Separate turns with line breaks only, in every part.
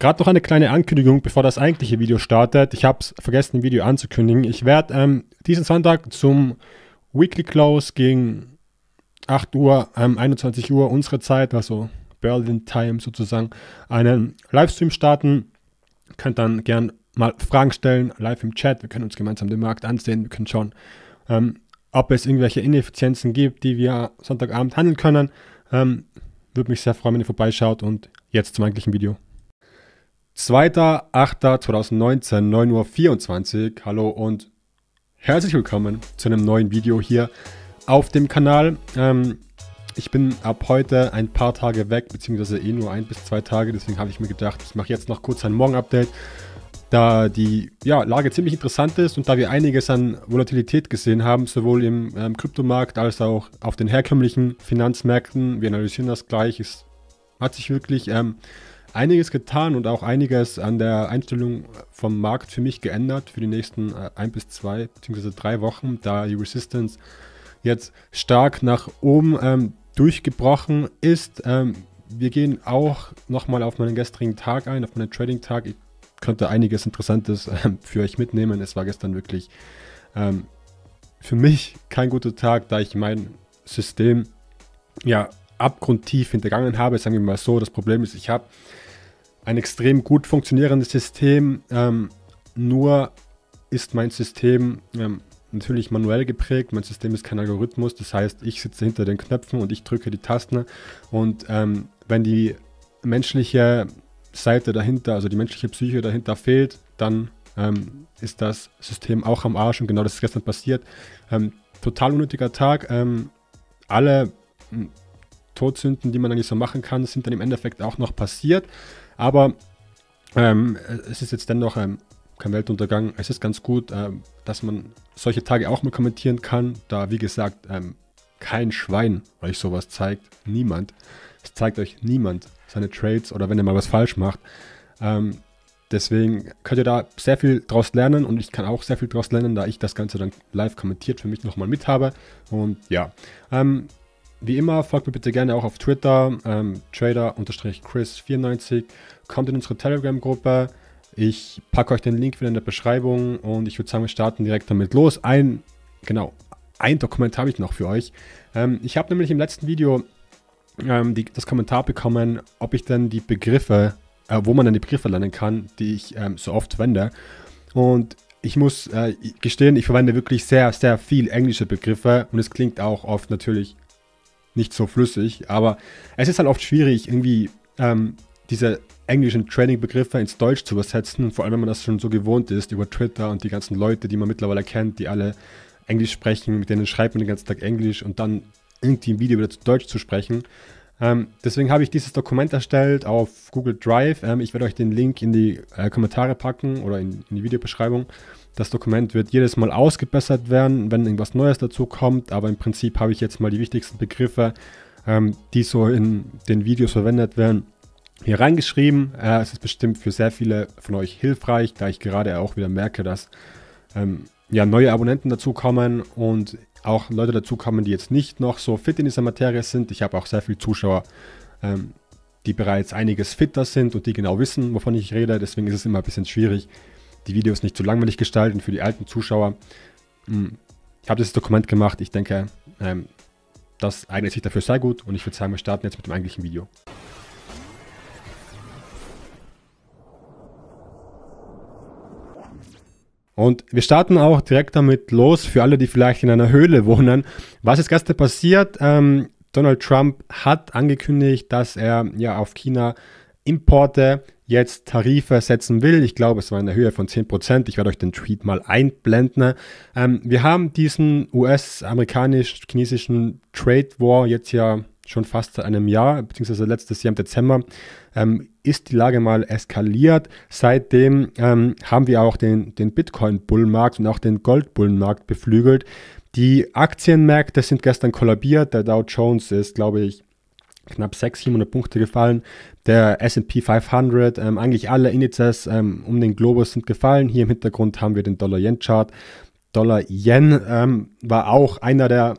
Gerade noch eine kleine Ankündigung, bevor das eigentliche Video startet. Ich habe es vergessen, ein Video anzukündigen. Ich werde ähm, diesen Sonntag zum Weekly Close gegen 8 Uhr, ähm, 21 Uhr unsere Zeit, also Berlin Time sozusagen, einen Livestream starten. Ihr könnt dann gern mal Fragen stellen, live im Chat. Wir können uns gemeinsam den Markt ansehen. Wir können schauen, ähm, ob es irgendwelche Ineffizienzen gibt, die wir Sonntagabend handeln können. Ähm, Würde mich sehr freuen, wenn ihr vorbeischaut und jetzt zum eigentlichen Video. 2.8.2019, 9.24 Uhr. Hallo und herzlich willkommen zu einem neuen Video hier auf dem Kanal. Ähm, ich bin ab heute ein paar Tage weg, beziehungsweise eh nur ein bis zwei Tage. Deswegen habe ich mir gedacht, ich mache jetzt noch kurz ein Morgen-Update, da die ja, Lage ziemlich interessant ist und da wir einiges an Volatilität gesehen haben, sowohl im ähm, Kryptomarkt als auch auf den herkömmlichen Finanzmärkten. Wir analysieren das gleich. Es hat sich wirklich... Ähm, einiges getan und auch einiges an der Einstellung vom Markt für mich geändert für die nächsten äh, ein bis zwei bzw. drei Wochen, da die Resistance jetzt stark nach oben ähm, durchgebrochen ist. Ähm, wir gehen auch nochmal auf meinen gestrigen Tag ein, auf meinen Trading-Tag. Ich könnte einiges Interessantes ähm, für euch mitnehmen. Es war gestern wirklich ähm, für mich kein guter Tag, da ich mein System ja abgrundtief hintergangen habe. Sagen wir mal so, das Problem ist, ich habe ein extrem gut funktionierendes System, ähm, nur ist mein System ähm, natürlich manuell geprägt, mein System ist kein Algorithmus, das heißt, ich sitze hinter den Knöpfen und ich drücke die Tasten und ähm, wenn die menschliche Seite dahinter, also die menschliche Psyche dahinter fehlt, dann ähm, ist das System auch am Arsch und genau das ist gestern passiert. Ähm, total unnötiger Tag, ähm, alle hm, Todsünden, die man eigentlich so machen kann, sind dann im Endeffekt auch noch passiert. Aber ähm, es ist jetzt dennoch ähm, kein Weltuntergang. Es ist ganz gut, ähm, dass man solche Tage auch mal kommentieren kann, da wie gesagt ähm, kein Schwein euch sowas zeigt. Niemand. Es zeigt euch niemand seine Trades oder wenn ihr mal was falsch macht. Ähm, deswegen könnt ihr da sehr viel draus lernen und ich kann auch sehr viel draus lernen, da ich das Ganze dann live kommentiert für mich nochmal mit habe. Und ja, ähm, wie immer, folgt mir bitte gerne auch auf Twitter, ähm, trader-chris94. Kommt in unsere Telegram-Gruppe. Ich packe euch den Link wieder in der Beschreibung und ich würde sagen, wir starten direkt damit los. Ein, genau, ein Dokument habe ich noch für euch. Ähm, ich habe nämlich im letzten Video ähm, die, das Kommentar bekommen, ob ich denn die Begriffe, äh, wo man denn die Begriffe lernen kann, die ich ähm, so oft verwende. Und ich muss äh, gestehen, ich verwende wirklich sehr, sehr viel englische Begriffe und es klingt auch oft natürlich nicht so flüssig. Aber es ist halt oft schwierig, irgendwie ähm, diese englischen Training-Begriffe ins Deutsch zu übersetzen. Vor allem, wenn man das schon so gewohnt ist über Twitter und die ganzen Leute, die man mittlerweile kennt, die alle Englisch sprechen, mit denen schreibt man den ganzen Tag Englisch und dann irgendwie im Video wieder zu Deutsch zu sprechen. Ähm, deswegen habe ich dieses Dokument erstellt auf Google Drive. Ähm, ich werde euch den Link in die äh, Kommentare packen oder in, in die Videobeschreibung. Das Dokument wird jedes Mal ausgebessert werden, wenn irgendwas Neues dazu kommt, aber im Prinzip habe ich jetzt mal die wichtigsten Begriffe, ähm, die so in den Videos verwendet werden, hier reingeschrieben. Äh, es ist bestimmt für sehr viele von euch hilfreich, da ich gerade auch wieder merke, dass ähm, ja, neue Abonnenten dazukommen und auch Leute dazukommen, die jetzt nicht noch so fit in dieser Materie sind. Ich habe auch sehr viele Zuschauer, ähm, die bereits einiges fitter sind und die genau wissen, wovon ich rede. Deswegen ist es immer ein bisschen schwierig, die Videos nicht zu langweilig gestalten für die alten Zuschauer. Hm. Ich habe dieses Dokument gemacht. Ich denke, ähm, das eignet sich dafür sehr gut und ich würde sagen, wir starten jetzt mit dem eigentlichen Video. Und wir starten auch direkt damit los, für alle, die vielleicht in einer Höhle wohnen. Was ist gestern passiert? Ähm, Donald Trump hat angekündigt, dass er ja auf China Importe jetzt Tarife setzen will. Ich glaube, es war in der Höhe von 10%. Ich werde euch den Tweet mal einblenden. Ähm, wir haben diesen US-amerikanisch-chinesischen Trade War jetzt ja schon fast seit einem Jahr, beziehungsweise letztes Jahr im Dezember, ähm, ist die Lage mal eskaliert. Seitdem ähm, haben wir auch den, den Bitcoin-Bullmarkt und auch den Gold-Bullmarkt beflügelt. Die Aktienmärkte sind gestern kollabiert. Der Dow Jones ist, glaube ich, knapp 600, 700 Punkte gefallen. Der SP 500, ähm, eigentlich alle Indizes ähm, um den Globus sind gefallen. Hier im Hintergrund haben wir den Dollar-Yen-Chart. Dollar-Yen ähm, war auch einer der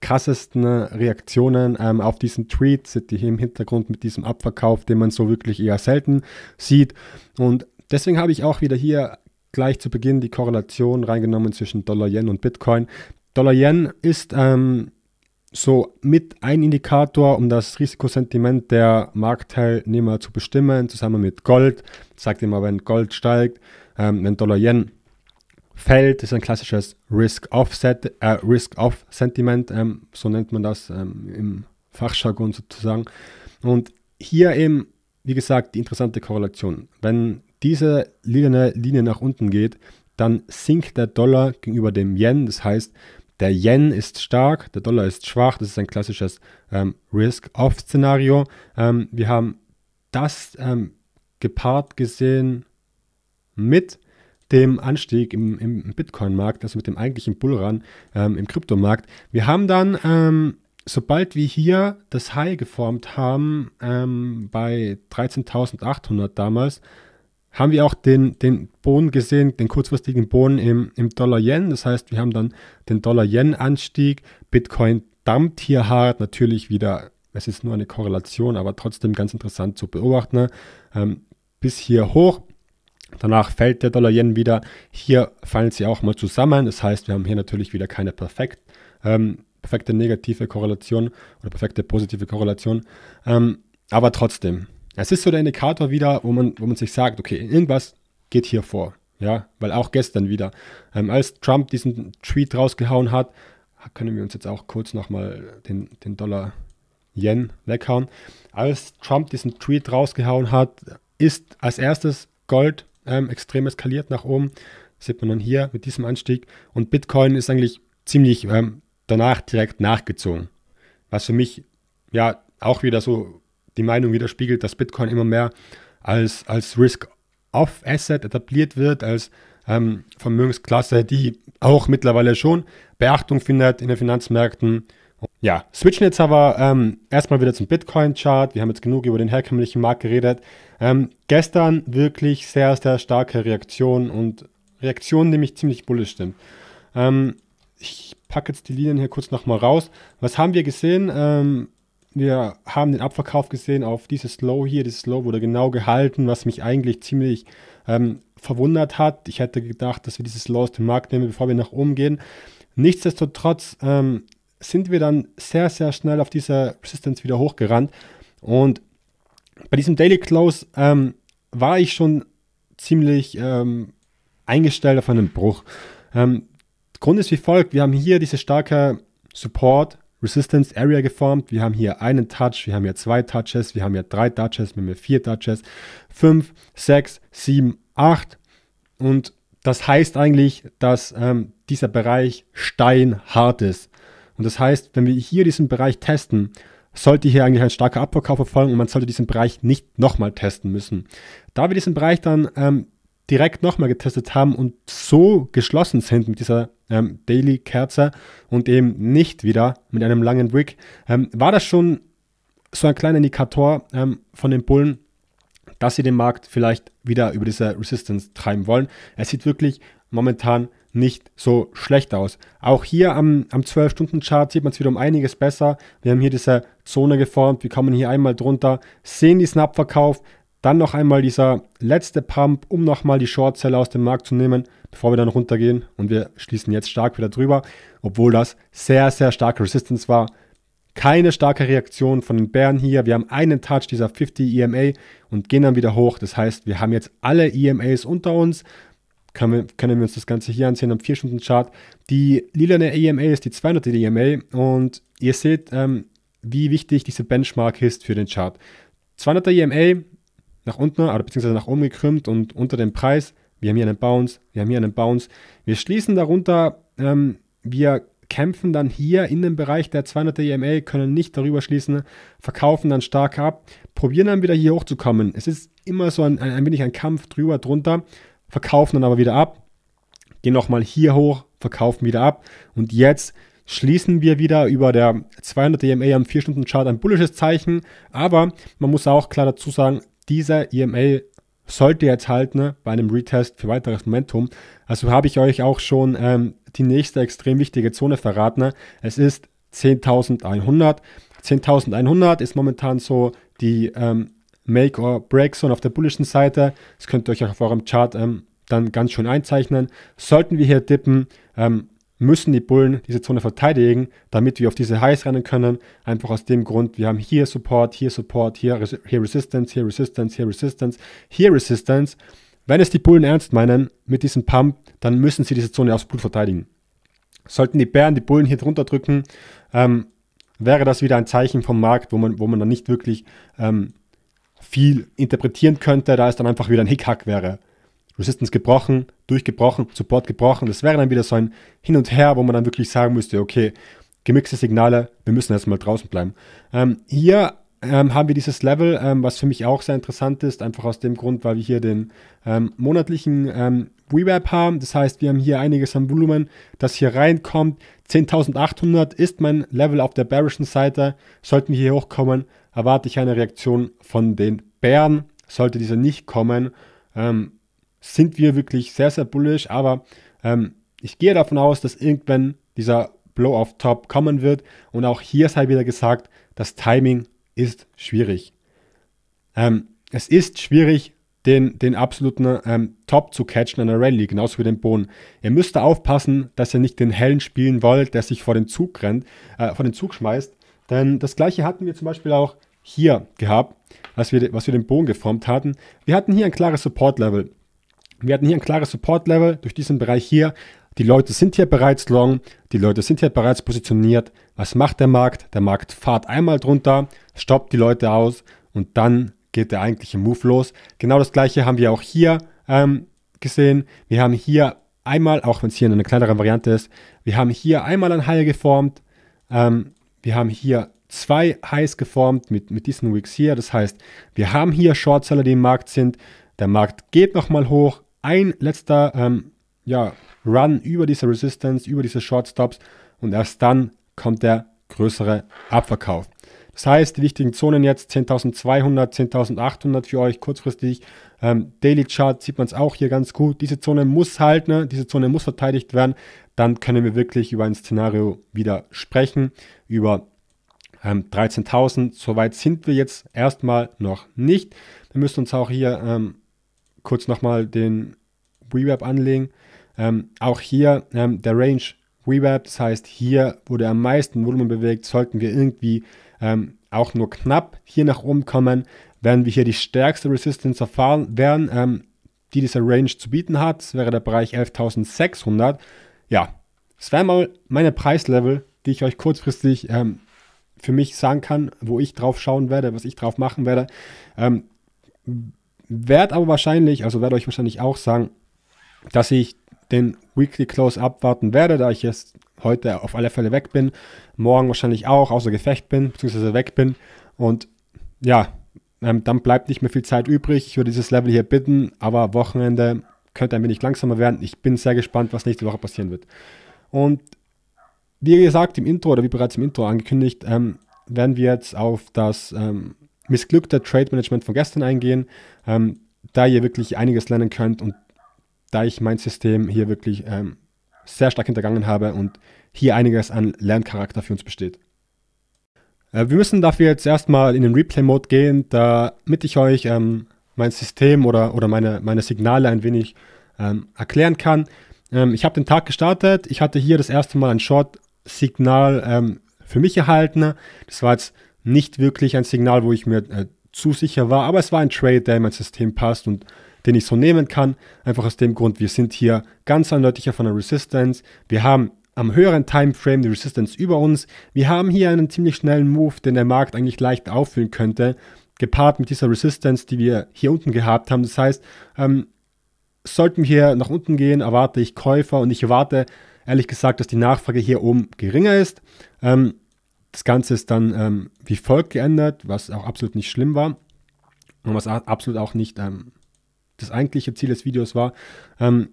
krassesten Reaktionen ähm, auf diesen Tweet. Seht ihr hier im Hintergrund mit diesem Abverkauf, den man so wirklich eher selten sieht. Und deswegen habe ich auch wieder hier gleich zu Beginn die Korrelation reingenommen zwischen Dollar-Yen und Bitcoin. Dollar-Yen ist ähm, so mit ein Indikator, um das Risikosentiment der Marktteilnehmer zu bestimmen, zusammen mit Gold. Ich sage immer, wenn Gold steigt, ähm, wenn Dollar-Yen fällt, ist ein klassisches Risk-Off-Sentiment, äh, Risk ähm, so nennt man das ähm, im Fachjargon sozusagen. Und hier eben, wie gesagt, die interessante Korrelation. Wenn diese Linie, Linie nach unten geht, dann sinkt der Dollar gegenüber dem Yen, das heißt, der Yen ist stark, der Dollar ist schwach. Das ist ein klassisches ähm, Risk-Off-Szenario. Ähm, wir haben das ähm, gepaart gesehen mit dem Anstieg im, im Bitcoin-Markt, also mit dem eigentlichen Bullrun ähm, im Kryptomarkt. Wir haben dann, ähm, sobald wir hier das High geformt haben, ähm, bei 13.800 damals, haben wir auch den, den Boden gesehen, den kurzfristigen Boden im, im Dollar-Yen. Das heißt, wir haben dann den Dollar-Yen-Anstieg. Bitcoin dampft hier hart, natürlich wieder, es ist nur eine Korrelation, aber trotzdem ganz interessant zu beobachten. Ähm, bis hier hoch, Danach fällt der Dollar-Yen wieder. Hier fallen sie auch mal zusammen. Das heißt, wir haben hier natürlich wieder keine perfekt, ähm, perfekte negative Korrelation oder perfekte positive Korrelation. Ähm, aber trotzdem, es ist so der Indikator wieder, wo man, wo man sich sagt, okay, irgendwas geht hier vor. Ja, weil auch gestern wieder, ähm, als Trump diesen Tweet rausgehauen hat, können wir uns jetzt auch kurz nochmal den, den Dollar Yen weghauen. Als Trump diesen Tweet rausgehauen hat, ist als erstes Gold ähm, extrem eskaliert nach oben. Das sieht man dann hier mit diesem Anstieg. Und Bitcoin ist eigentlich ziemlich ähm, danach direkt nachgezogen. Was für mich ja auch wieder so die Meinung widerspiegelt, dass Bitcoin immer mehr als, als Risk-Off-Asset etabliert wird, als ähm, Vermögensklasse, die auch mittlerweile schon Beachtung findet in den Finanzmärkten. Ja, switchen jetzt aber ähm, erstmal wieder zum Bitcoin-Chart. Wir haben jetzt genug über den herkömmlichen Markt geredet. Ähm, gestern wirklich sehr, sehr starke Reaktionen und Reaktionen, die mich ziemlich bullisch stimmt. Ähm, ich packe jetzt die Linien hier kurz nochmal raus. Was haben wir gesehen? Ähm, wir haben den Abverkauf gesehen auf dieses Low hier. Dieses Low wurde genau gehalten, was mich eigentlich ziemlich ähm, verwundert hat. Ich hätte gedacht, dass wir dieses Low aus dem Markt nehmen, bevor wir nach oben gehen. Nichtsdestotrotz ähm, sind wir dann sehr, sehr schnell auf dieser Resistance wieder hochgerannt. Und bei diesem Daily Close ähm, war ich schon ziemlich ähm, eingestellt auf einen Bruch. Ähm, Grund ist wie folgt: Wir haben hier diese starke Support Resistance Area geformt. Wir haben hier einen Touch, wir haben hier zwei Touches, wir haben hier drei Touches, wir haben hier vier Touches, fünf, sechs, sieben, acht. Und das heißt eigentlich, dass ähm, dieser Bereich steinhart ist. Und das heißt, wenn wir hier diesen Bereich testen, sollte hier eigentlich ein starker Abverkauf erfolgen und man sollte diesen Bereich nicht nochmal testen müssen. Da wir diesen Bereich dann ähm, direkt nochmal getestet haben und so geschlossen sind mit dieser ähm, Daily-Kerze und eben nicht wieder mit einem langen Wick, ähm, war das schon so ein kleiner Indikator ähm, von den Bullen, dass sie den Markt vielleicht wieder über diese Resistance treiben wollen. Es sieht wirklich momentan nicht so schlecht aus. Auch hier am, am 12-Stunden-Chart sieht man es wieder um einiges besser. Wir haben hier diese Zone geformt, wir kommen hier einmal drunter, sehen diesen Abverkauf, dann noch einmal dieser letzte Pump, um nochmal die Shortseller aus dem Markt zu nehmen, bevor wir dann runtergehen. Und wir schließen jetzt stark wieder drüber, obwohl das sehr, sehr starke Resistance war. Keine starke Reaktion von den Bären hier. Wir haben einen Touch dieser 50 EMA und gehen dann wieder hoch. Das heißt, wir haben jetzt alle EMAs unter uns. Können wir, können wir uns das Ganze hier ansehen am 4-Stunden-Chart. Die lila EMA ist die 200 EMA und ihr seht, ähm, wie wichtig diese Benchmark ist für den Chart. 200er EMA nach unten oder beziehungsweise nach oben gekrümmt und unter dem Preis. Wir haben hier einen Bounce, wir haben hier einen Bounce. Wir schließen darunter, ähm, wir kämpfen dann hier in dem Bereich der 200 EMA, können nicht darüber schließen, verkaufen dann stark ab, probieren dann wieder hier hochzukommen. Es ist immer so ein, ein, ein wenig ein Kampf drüber, drunter, verkaufen dann aber wieder ab, gehen nochmal hier hoch, verkaufen wieder ab und jetzt schließen wir wieder über der 200 EMA am 4-Stunden-Chart ein bullisches Zeichen. Aber man muss auch klar dazu sagen, dieser EMA sollte jetzt halten ne, bei einem Retest für weiteres Momentum. Also habe ich euch auch schon ähm, die nächste extrem wichtige Zone verraten. Ne? Es ist 10.100. 10.100 ist momentan so die ähm, Make or Break Zone auf der bullischen Seite. Das könnt ihr euch auch auf eurem Chart ähm, dann ganz schön einzeichnen. Sollten wir hier dippen, ähm, müssen die Bullen diese Zone verteidigen, damit wir auf diese Highs rennen können. Einfach aus dem Grund, wir haben hier Support, hier Support, hier, Res hier Resistance, hier Resistance, hier Resistance, hier Resistance. Wenn es die Bullen ernst meinen mit diesem Pump, dann müssen sie diese Zone aufs Blut verteidigen. Sollten die Bären die Bullen hier drunter drücken, ähm, wäre das wieder ein Zeichen vom Markt, wo man, wo man dann nicht wirklich ähm, viel interpretieren könnte, da es dann einfach wieder ein Hickhack wäre. Resistance gebrochen, durchgebrochen, Support gebrochen. Das wäre dann wieder so ein Hin und Her, wo man dann wirklich sagen müsste, okay, gemixte Signale, wir müssen erstmal draußen bleiben. Ähm, hier ähm, haben wir dieses Level, ähm, was für mich auch sehr interessant ist, einfach aus dem Grund, weil wir hier den ähm, monatlichen ähm, Rewrap haben. Das heißt, wir haben hier einiges an Volumen, das hier reinkommt. 10.800 ist mein Level auf der bearischen Seite. Sollten wir hier hochkommen, erwarte ich eine Reaktion von den Bären. Sollte dieser nicht kommen, ähm, sind wir wirklich sehr, sehr bullish. Aber ähm, ich gehe davon aus, dass irgendwann dieser Blow-off-Top kommen wird. Und auch hier sei wieder gesagt, das Timing ist schwierig. Ähm, es ist schwierig, den, den absoluten ähm, Top zu catchen an der Rallye, genauso wie den Boden. Ihr müsst da aufpassen, dass ihr nicht den Hellen spielen wollt, der sich vor den Zug rennt, äh, vor den Zug schmeißt. Denn das gleiche hatten wir zum Beispiel auch hier gehabt, als wir, was wir den Boden geformt hatten. Wir hatten hier ein klares Support-Level. Wir hatten hier ein klares Support-Level durch diesen Bereich hier. Die Leute sind hier bereits long, die Leute sind hier bereits positioniert. Was macht der Markt? Der Markt fahrt einmal drunter, stoppt die Leute aus und dann geht der eigentliche Move los. Genau das gleiche haben wir auch hier ähm, gesehen. Wir haben hier einmal, auch wenn es hier in einer kleineren Variante ist, wir haben hier einmal ein High geformt. Ähm, wir haben hier zwei Highs geformt mit, mit diesen Wicks hier. Das heißt, wir haben hier Shortseller, die im Markt sind. Der Markt geht nochmal hoch, ein letzter ähm, ja, Run über diese Resistance, über diese Shortstops und erst dann kommt der größere Abverkauf. Das heißt, die wichtigen Zonen jetzt 10.200, 10.800 für euch kurzfristig. Ähm, Daily Chart sieht man es auch hier ganz gut. Diese Zone muss halten, ne, diese Zone muss verteidigt werden. Dann können wir wirklich über ein Szenario wieder sprechen, über ähm, 13.000. Soweit sind wir jetzt erstmal noch nicht. Wir müssen uns auch hier ähm, kurz nochmal den WeWeb anlegen. Ähm, auch hier ähm, der Range WeWeb, das heißt, hier wurde am meisten Volumen bewegt, sollten wir irgendwie ähm, auch nur knapp hier nach oben kommen, werden wir hier die stärkste Resistance erfahren werden, ähm, die dieser Range zu bieten hat. Das wäre der Bereich 11.600. Ja, das wäre mal meine Preislevel, die ich euch kurzfristig ähm, für mich sagen kann, wo ich drauf schauen werde, was ich drauf machen werde ähm, Werd aber wahrscheinlich, also werde euch wahrscheinlich auch sagen, dass ich den Weekly Close abwarten werde, da ich jetzt heute auf alle Fälle weg bin, morgen wahrscheinlich auch außer Gefecht bin, beziehungsweise weg bin. Und ja, ähm, dann bleibt nicht mehr viel Zeit übrig. Ich würde dieses Level hier bitten, aber Wochenende könnte ein wenig langsamer werden. Ich bin sehr gespannt, was nächste Woche passieren wird. Und wie gesagt im Intro oder wie bereits im Intro angekündigt, ähm, werden wir jetzt auf das ähm, missglückter Trade-Management von gestern eingehen, ähm, da ihr wirklich einiges lernen könnt und da ich mein System hier wirklich ähm, sehr stark hintergangen habe und hier einiges an Lerncharakter für uns besteht. Äh, wir müssen dafür jetzt erstmal in den Replay-Mode gehen, damit ich euch ähm, mein System oder, oder meine, meine Signale ein wenig ähm, erklären kann. Ähm, ich habe den Tag gestartet, ich hatte hier das erste Mal ein Short-Signal ähm, für mich erhalten. Das war jetzt nicht wirklich ein Signal, wo ich mir äh, zu sicher war, aber es war ein Trade, der in mein System passt und den ich so nehmen kann. Einfach aus dem Grund, wir sind hier ganz eindeutig von der Resistance. Wir haben am höheren Timeframe die Resistance über uns. Wir haben hier einen ziemlich schnellen Move, den der Markt eigentlich leicht auffüllen könnte, gepaart mit dieser Resistance, die wir hier unten gehabt haben. Das heißt, ähm, sollten wir hier nach unten gehen, erwarte ich Käufer und ich erwarte ehrlich gesagt, dass die Nachfrage hier oben geringer ist. Ähm, das Ganze ist dann ähm, wie folgt geändert, was auch absolut nicht schlimm war und was absolut auch nicht ähm, das eigentliche Ziel des Videos war. Ähm,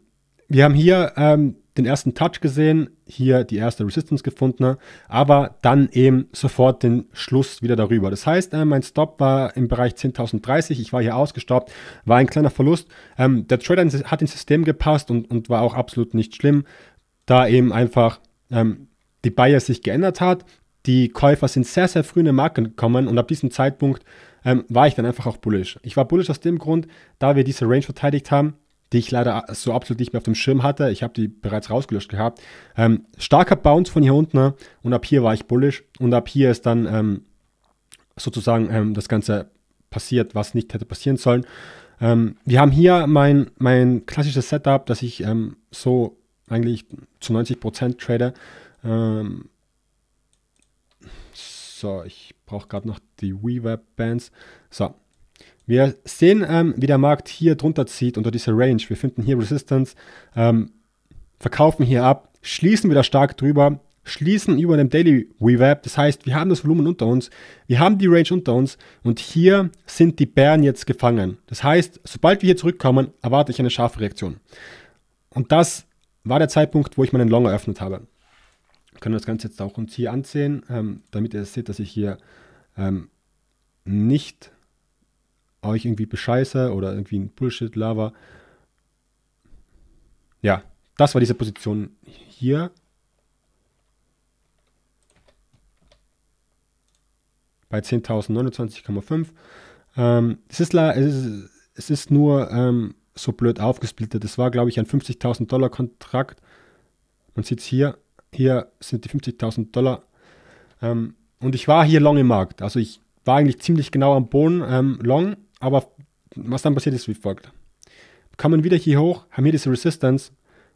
wir haben hier ähm, den ersten Touch gesehen, hier die erste Resistance gefunden, aber dann eben sofort den Schluss wieder darüber. Das heißt, äh, mein Stop war im Bereich 10.030, ich war hier ausgestoppt, war ein kleiner Verlust. Ähm, der Trader hat ins System gepasst und, und war auch absolut nicht schlimm, da eben einfach ähm, die Bias sich geändert hat die Käufer sind sehr, sehr früh in den Markt gekommen und ab diesem Zeitpunkt ähm, war ich dann einfach auch bullish. Ich war bullish aus dem Grund, da wir diese Range verteidigt haben, die ich leider so absolut nicht mehr auf dem Schirm hatte. Ich habe die bereits rausgelöscht gehabt. Ähm, starker Bounce von hier unten ne? und ab hier war ich bullish und ab hier ist dann ähm, sozusagen ähm, das Ganze passiert, was nicht hätte passieren sollen. Ähm, wir haben hier mein, mein klassisches Setup, das ich ähm, so eigentlich zu 90% trade. Ähm, so, ich brauche gerade noch die Weweb bands So, wir sehen, ähm, wie der Markt hier drunter zieht unter dieser Range. Wir finden hier Resistance, ähm, verkaufen hier ab, schließen wieder stark drüber, schließen über dem Daily Weweb. Das heißt, wir haben das Volumen unter uns, wir haben die Range unter uns und hier sind die Bären jetzt gefangen. Das heißt, sobald wir hier zurückkommen, erwarte ich eine scharfe Reaktion. Und das war der Zeitpunkt, wo ich meinen Long eröffnet habe können das Ganze jetzt auch uns hier ansehen, ähm, damit ihr seht, dass ich hier ähm, nicht euch irgendwie bescheiße oder irgendwie ein Bullshit lava. Ja, das war diese Position hier. Bei 10.029,5. Ähm, es, ist, es ist nur ähm, so blöd aufgesplittet. Es war, glaube ich, ein 50.000 Dollar Kontrakt. Man sieht es hier hier sind die 50.000 Dollar. Ähm, und ich war hier long im Markt. Also ich war eigentlich ziemlich genau am Boden ähm, long, aber was dann passiert ist wie folgt. kommen wieder hier hoch, haben hier diese Resistance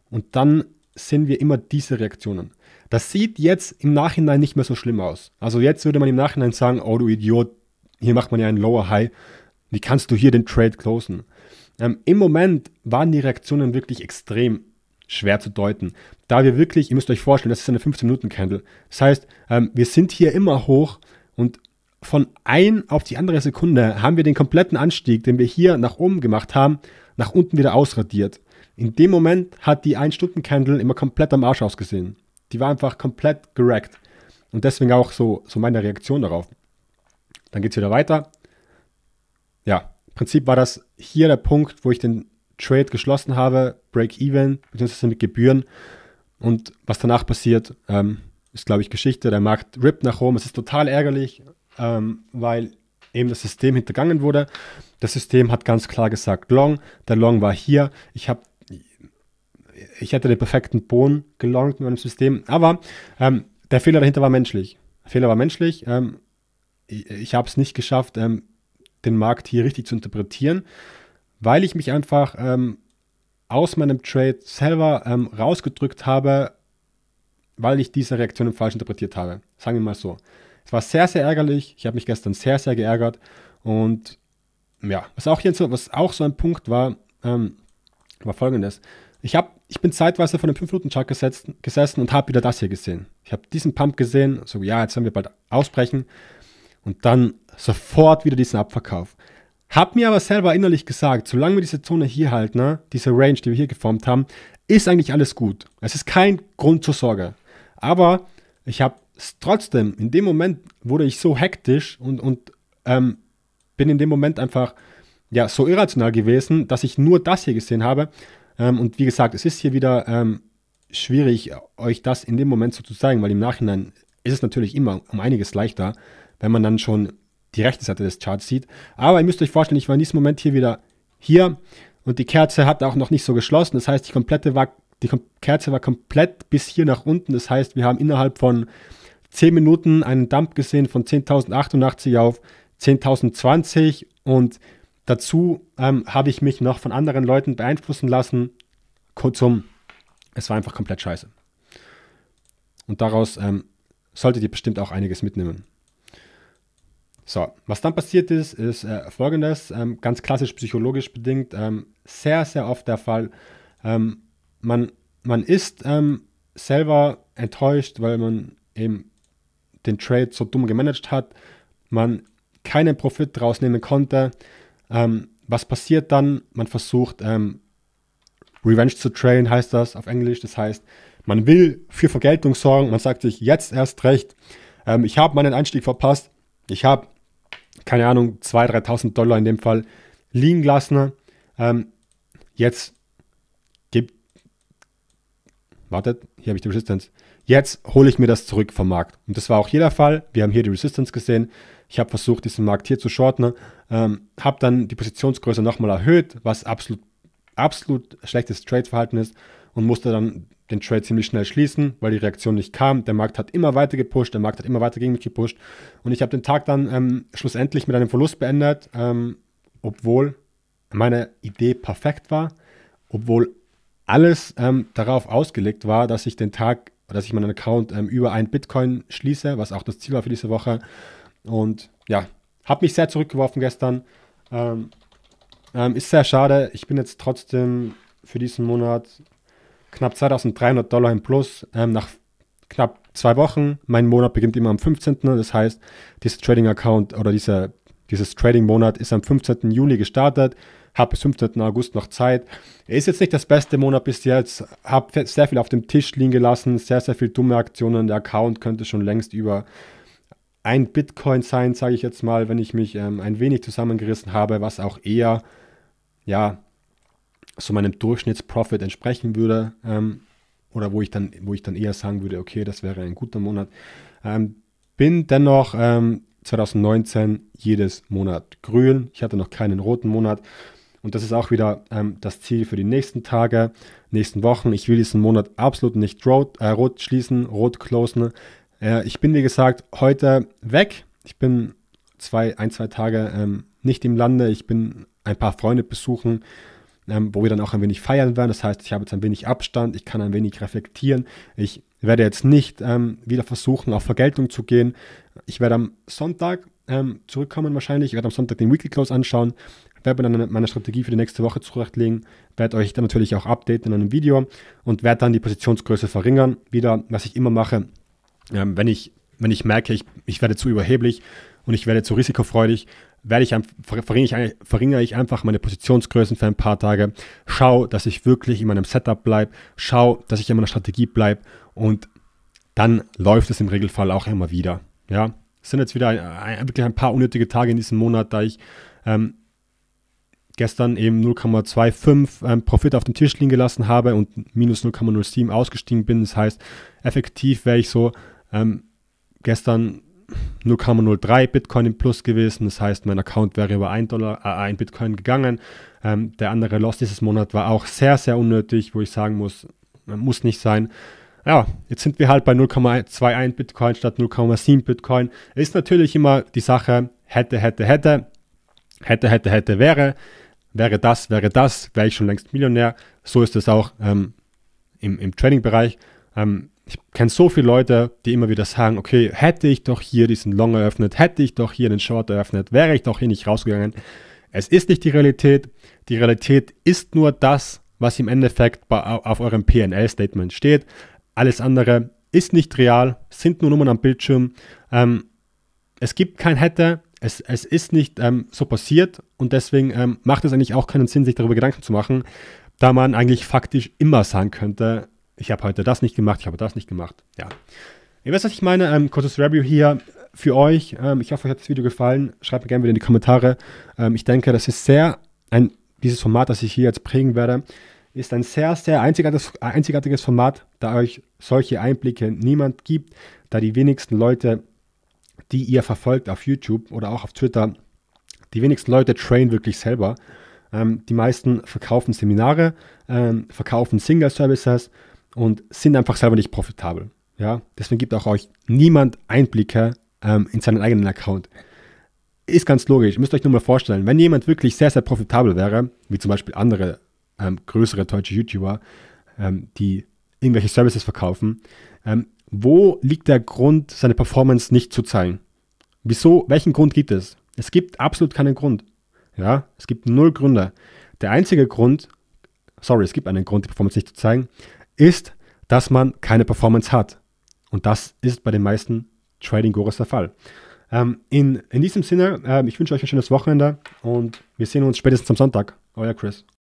und dann sehen wir immer diese Reaktionen. Das sieht jetzt im Nachhinein nicht mehr so schlimm aus. Also jetzt würde man im Nachhinein sagen, oh du Idiot, hier macht man ja einen Lower High. Wie kannst du hier den Trade closen? Ähm, Im Moment waren die Reaktionen wirklich extrem schwer zu deuten. Da wir wirklich, ihr müsst euch vorstellen, das ist eine 15-Minuten-Candle. Das heißt, ähm, wir sind hier immer hoch und von ein auf die andere Sekunde haben wir den kompletten Anstieg, den wir hier nach oben gemacht haben, nach unten wieder ausradiert. In dem Moment hat die 1-Stunden-Candle immer komplett am Arsch ausgesehen. Die war einfach komplett gerackt. Und deswegen auch so, so meine Reaktion darauf. Dann geht es wieder weiter. Ja, im Prinzip war das hier der Punkt, wo ich den Trade geschlossen habe, Break-Even, beziehungsweise mit Gebühren. Und was danach passiert, ähm, ist, glaube ich, Geschichte. Der Markt rippt nach oben. Es ist total ärgerlich, ähm, weil eben das System hintergangen wurde. Das System hat ganz klar gesagt, Long, der Long war hier. Ich habe ich hätte den perfekten Bohnen gelongt in meinem System. Aber ähm, der Fehler dahinter war menschlich. Der Fehler war menschlich. Ähm, ich, ich habe es nicht geschafft, ähm, den Markt hier richtig zu interpretieren weil ich mich einfach ähm, aus meinem Trade selber ähm, rausgedrückt habe, weil ich diese Reaktionen falsch interpretiert habe. Sagen wir mal so. Es war sehr, sehr ärgerlich. Ich habe mich gestern sehr, sehr geärgert. Und ja, was auch, hier, was auch so ein Punkt war, ähm, war folgendes. Ich, hab, ich bin zeitweise von einem 5-Minuten-Chart gesessen, gesessen und habe wieder das hier gesehen. Ich habe diesen Pump gesehen, so ja, jetzt werden wir bald ausbrechen. Und dann sofort wieder diesen Abverkauf. Hab mir aber selber innerlich gesagt, solange wir diese Zone hier halten, ne, diese Range, die wir hier geformt haben, ist eigentlich alles gut. Es ist kein Grund zur Sorge. Aber ich habe trotzdem, in dem Moment wurde ich so hektisch und, und ähm, bin in dem Moment einfach ja, so irrational gewesen, dass ich nur das hier gesehen habe. Ähm, und wie gesagt, es ist hier wieder ähm, schwierig, euch das in dem Moment so zu zeigen, weil im Nachhinein ist es natürlich immer um einiges leichter, wenn man dann schon die rechte Seite des Charts sieht. Aber ihr müsst euch vorstellen, ich war in diesem Moment hier wieder hier und die Kerze hat auch noch nicht so geschlossen. Das heißt, die komplette war, die Kom Kerze war komplett bis hier nach unten. Das heißt, wir haben innerhalb von 10 Minuten einen Dump gesehen von 10.088 auf 10.020 und dazu ähm, habe ich mich noch von anderen Leuten beeinflussen lassen. Kurzum, es war einfach komplett scheiße. Und daraus ähm, solltet ihr bestimmt auch einiges mitnehmen. So, was dann passiert ist, ist äh, folgendes, ähm, ganz klassisch psychologisch bedingt, ähm, sehr, sehr oft der Fall. Ähm, man, man ist ähm, selber enttäuscht, weil man eben den Trade so dumm gemanagt hat, man keinen Profit draus nehmen konnte. Ähm, was passiert dann? Man versucht, ähm, Revenge zu trailen, heißt das auf Englisch. Das heißt, man will für Vergeltung sorgen, man sagt sich jetzt erst recht, ich habe meinen Einstieg verpasst, ich habe keine Ahnung, 2.000, 3.000 Dollar in dem Fall liegen lassen. Ähm, jetzt gibt. Wartet, hier habe ich die Resistance. Jetzt hole ich mir das zurück vom Markt. Und das war auch jeder Fall. Wir haben hier die Resistance gesehen. Ich habe versucht, diesen Markt hier zu shorten. Ähm, habe dann die Positionsgröße nochmal erhöht, was absolut, absolut schlechtes Trade-Verhalten ist und musste dann den Trade ziemlich schnell schließen, weil die Reaktion nicht kam. Der Markt hat immer weiter gepusht, der Markt hat immer weiter gegen mich gepusht. Und ich habe den Tag dann ähm, schlussendlich mit einem Verlust beendet, ähm, obwohl meine Idee perfekt war, obwohl alles ähm, darauf ausgelegt war, dass ich den Tag, dass ich meinen Account ähm, über ein Bitcoin schließe, was auch das Ziel war für diese Woche. Und ja, habe mich sehr zurückgeworfen gestern. Ähm, ähm, ist sehr schade. Ich bin jetzt trotzdem für diesen Monat knapp 2300 Dollar im Plus ähm, nach knapp zwei Wochen. Mein Monat beginnt immer am 15. Das heißt, dieser Trading-Account oder dieser, dieses Trading-Monat ist am 15. Juli gestartet. Habe bis 15. August noch Zeit. Ist jetzt nicht das beste Monat bis jetzt. Habe sehr viel auf dem Tisch liegen gelassen. Sehr, sehr viele dumme Aktionen. Der Account könnte schon längst über ein Bitcoin sein, sage ich jetzt mal, wenn ich mich ähm, ein wenig zusammengerissen habe, was auch eher ja, so meinem Durchschnittsprofit entsprechen würde ähm, oder wo ich, dann, wo ich dann eher sagen würde, okay, das wäre ein guter Monat. Ähm, bin dennoch 2019 ähm, jedes Monat grün. Ich hatte noch keinen roten Monat. Und das ist auch wieder ähm, das Ziel für die nächsten Tage, nächsten Wochen. Ich will diesen Monat absolut nicht rot, äh, rot schließen, rot closen. Äh, ich bin, wie gesagt, heute weg. Ich bin zwei, ein, zwei Tage ähm, nicht im Lande. Ich bin ein paar Freunde besuchen ähm, wo wir dann auch ein wenig feiern werden. Das heißt, ich habe jetzt ein wenig Abstand, ich kann ein wenig reflektieren. Ich werde jetzt nicht ähm, wieder versuchen, auf Vergeltung zu gehen. Ich werde am Sonntag ähm, zurückkommen wahrscheinlich. Ich werde am Sonntag den Weekly Close anschauen, werde mir dann meine Strategie für die nächste Woche zurechtlegen, werde euch dann natürlich auch updaten in einem Video und werde dann die Positionsgröße verringern. Wieder, was ich immer mache, ähm, wenn ich wenn ich merke, ich, ich werde zu überheblich und ich werde zu risikofreudig, werde ich, verringere, ich, verringere ich einfach meine Positionsgrößen für ein paar Tage, schau, dass ich wirklich in meinem Setup bleibe, schau, dass ich in meiner Strategie bleibe und dann läuft es im Regelfall auch immer wieder. Ja, es sind jetzt wieder ein, ein, wirklich ein paar unnötige Tage in diesem Monat, da ich ähm, gestern eben 0,25 ähm, Profit auf dem Tisch liegen gelassen habe und minus 0,07 ausgestiegen bin. Das heißt, effektiv wäre ich so ähm, gestern 0,03 Bitcoin im Plus gewesen. Das heißt, mein Account wäre über 1, Dollar, äh, 1 Bitcoin gegangen. Ähm, der andere Loss dieses Monat war auch sehr, sehr unnötig, wo ich sagen muss, muss nicht sein. Ja, jetzt sind wir halt bei 0,21 Bitcoin statt 0,7 Bitcoin. Ist natürlich immer die Sache, hätte, hätte, hätte, hätte, hätte, hätte, wäre, wäre das, wäre das, wäre ich schon längst Millionär. So ist es auch ähm, im, im Trading-Bereich. Ähm, ich kenne so viele Leute, die immer wieder sagen, okay, hätte ich doch hier diesen Long eröffnet, hätte ich doch hier den Short eröffnet, wäre ich doch hier nicht rausgegangen. Es ist nicht die Realität. Die Realität ist nur das, was im Endeffekt bei, auf eurem PNL-Statement steht. Alles andere ist nicht real, sind nur Nummern am Bildschirm. Ähm, es gibt kein hätte, es, es ist nicht ähm, so passiert und deswegen ähm, macht es eigentlich auch keinen Sinn, sich darüber Gedanken zu machen, da man eigentlich faktisch immer sagen könnte, ich habe heute das nicht gemacht, ich habe das nicht gemacht. Ja. Ihr wisst, was ich meine. Ähm, kurzes Review hier für euch. Ähm, ich hoffe, euch hat das Video gefallen. Schreibt mir gerne wieder in die Kommentare. Ähm, ich denke, das ist sehr ein, dieses Format, das ich hier jetzt prägen werde, ist ein sehr, sehr einzigartiges, einzigartiges Format, da euch solche Einblicke niemand gibt, da die wenigsten Leute, die ihr verfolgt auf YouTube oder auch auf Twitter, die wenigsten Leute trainen wirklich selber. Ähm, die meisten verkaufen Seminare, ähm, verkaufen Single-Services, und sind einfach selber nicht profitabel. Ja? Deswegen gibt auch euch niemand Einblicke ähm, in seinen eigenen Account. Ist ganz logisch. Ihr müsst euch nur mal vorstellen, wenn jemand wirklich sehr, sehr profitabel wäre, wie zum Beispiel andere ähm, größere deutsche YouTuber, ähm, die irgendwelche Services verkaufen, ähm, wo liegt der Grund, seine Performance nicht zu zeigen? Wieso? Welchen Grund gibt es? Es gibt absolut keinen Grund. Ja, es gibt null Gründe. Der einzige Grund, sorry, es gibt einen Grund, die Performance nicht zu zeigen, ist, dass man keine Performance hat. Und das ist bei den meisten Trading-Gurus der Fall. Ähm, in, in diesem Sinne, äh, ich wünsche euch ein schönes Wochenende und wir sehen uns spätestens am Sonntag. Euer Chris.